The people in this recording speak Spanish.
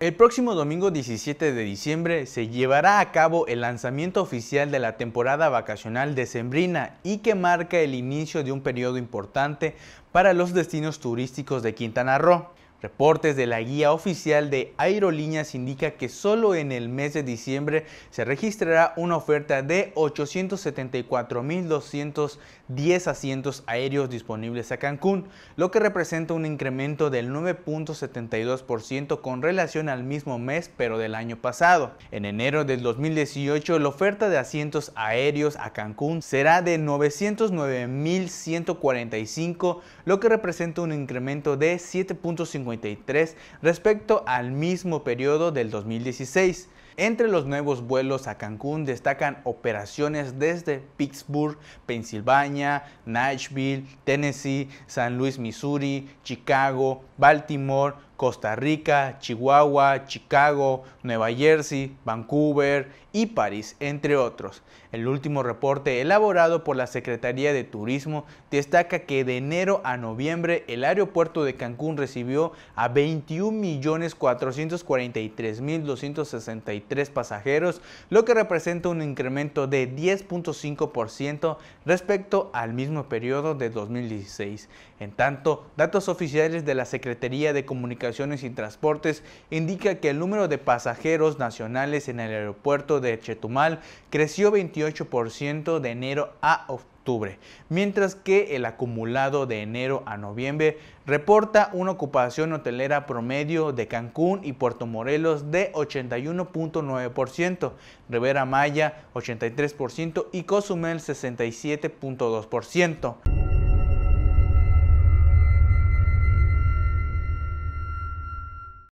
El próximo domingo 17 de diciembre se llevará a cabo el lanzamiento oficial de la temporada vacacional decembrina y que marca el inicio de un periodo importante para los destinos turísticos de Quintana Roo. Reportes de la guía oficial de aerolíneas indica que solo en el mes de diciembre se registrará una oferta de 874.210 asientos aéreos disponibles a Cancún, lo que representa un incremento del 9.72% con relación al mismo mes pero del año pasado. En enero del 2018 la oferta de asientos aéreos a Cancún será de 909.145, lo que representa un incremento de 7.50 respecto al mismo periodo del 2016. Entre los nuevos vuelos a Cancún destacan operaciones desde Pittsburgh, Pensilvania, Nashville, Tennessee, San Luis, Missouri, Chicago, Baltimore, Costa Rica, Chihuahua, Chicago, Nueva Jersey, Vancouver y París, entre otros. El último reporte elaborado por la Secretaría de Turismo destaca que de enero a noviembre el aeropuerto de Cancún recibió a 21.443.263 pasajeros, lo que representa un incremento de 10.5% respecto al mismo periodo de 2016. En tanto, datos oficiales de la Secretaría de Comunicación y Transportes indica que el número de pasajeros nacionales en el aeropuerto de Chetumal creció 28% de enero a octubre, mientras que el acumulado de enero a noviembre reporta una ocupación hotelera promedio de Cancún y Puerto Morelos de 81.9%, Rivera Maya 83% y Cozumel 67.2%.